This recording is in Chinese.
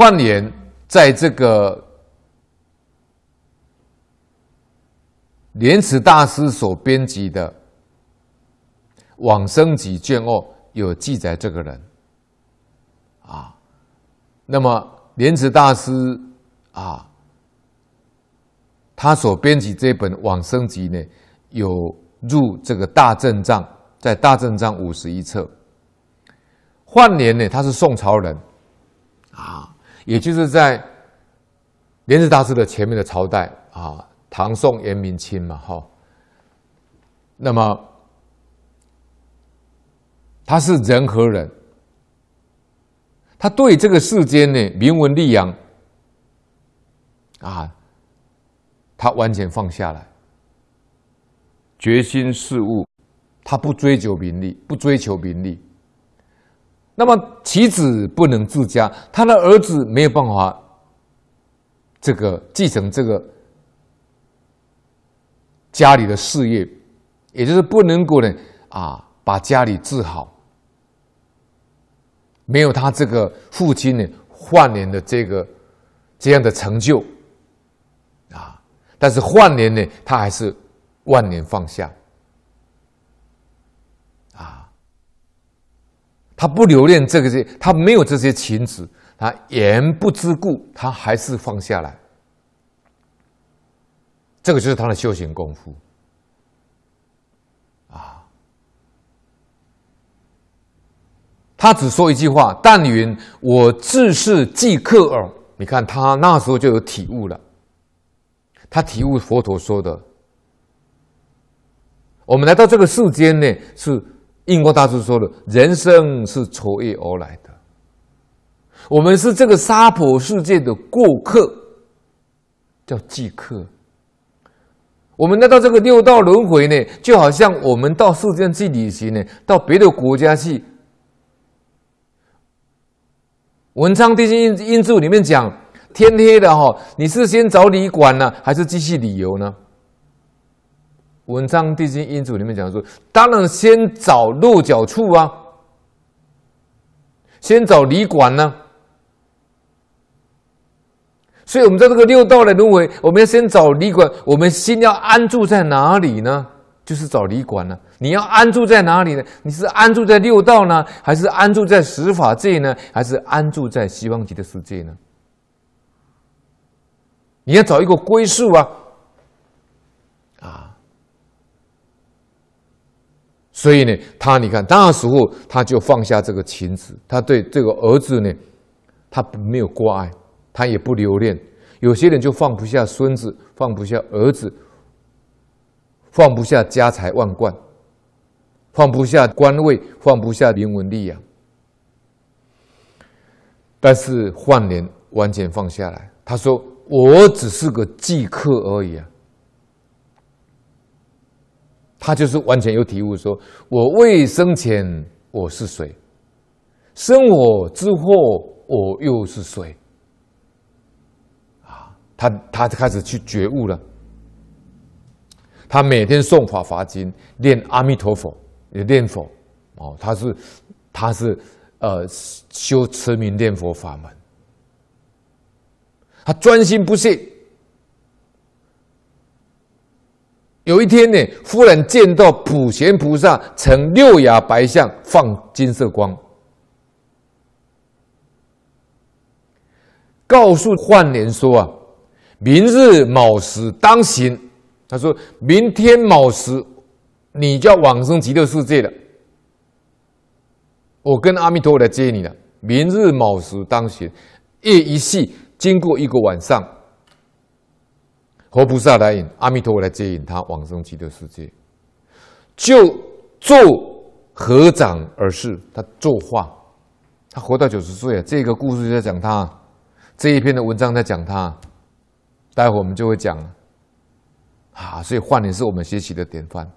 换言，在这个莲池大师所编辑的《往生集》卷二有记载这个人啊。那么莲池大师啊，他所编辑这本《往生集》呢，有入这个《大正藏》在《大正藏》五十一册。换言呢，他是宋朝人。也就是在莲师大师的前面的朝代啊，唐宋元明清嘛，哈。那么他是人和人，他对这个世间的名闻利养啊，他完全放下来，决心事物，他不追求名利，不追求名利。那么其子不能自家，他的儿子没有办法，这个继承这个家里的事业，也就是不能够呢啊把家里治好，没有他这个父亲呢换年的这个这样的成就，啊，但是换年呢他还是万年放下。他不留恋这些，他没有这些情执，他言不知故，他还是放下来。这个就是他的修行功夫。啊，他只说一句话：“但云我自是即克耳。”你看他那时候就有体悟了，他体悟佛陀说的：我们来到这个世间呢，是。印光大师说的：“人生是从业而来的，我们是这个沙婆世界的过客，叫即客。我们来到这个六道轮回呢，就好像我们到世界去旅行呢，到别的国家去。”文昌帝君印印著里面讲：“天黑了哈，你是先找旅馆呢，还是继续旅游呢？”文藏地经因主里面讲说，当然先找落脚处啊，先找旅馆呢。所以我们在这个六道的轮回，我们要先找旅馆。我们心要安住在哪里呢？就是找旅馆呢。你要安住在哪里呢？你是安住在六道呢，还是安住在十法界呢，还是安住在西方极的世界呢？你要找一个归宿啊。所以呢，他你看，那时候他就放下这个情子，他对这个儿子呢，他没有挂碍，他也不留恋。有些人就放不下孙子，放不下儿子，放不下家财万贯，放不下官位，放不下名文利啊。但是换脸完全放下来，他说：“我只是个寄客而已啊。”他就是完全有体悟，说我未生前我是谁，生我之后我又是谁，啊，他他开始去觉悟了。他每天诵法、法经，念阿弥陀佛，也念佛，哦，他是他是呃修持名念佛法门，他专心不懈。有一天呢，忽然见到普贤菩萨乘六牙白象，放金色光，告诉幻莲说：“啊，明日卯时当行。”他说明天卯时，你就要往生极乐世界了。我跟阿弥陀佛来接你了。明日卯时当行。夜一系，经过一个晚上。活菩萨来引阿弥陀佛来接引他往生极乐世界，就做合掌而视，他作画，他活到九十岁啊！这个故事就在讲他，这一篇的文章在讲他，待会我们就会讲，啊，所以画也是我们学习的典范。